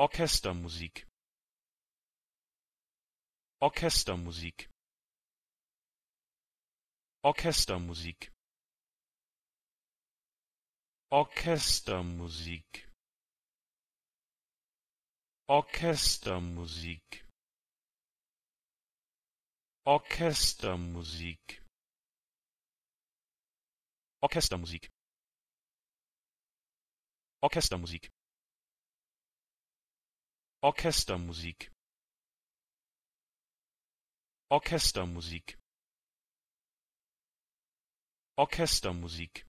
orchestermusik orchestermusik orchestermusik orchestermusik orchestermusik orchestermusik orchestermusik orchestermusik orchestermusik orchestermusik orchestermusik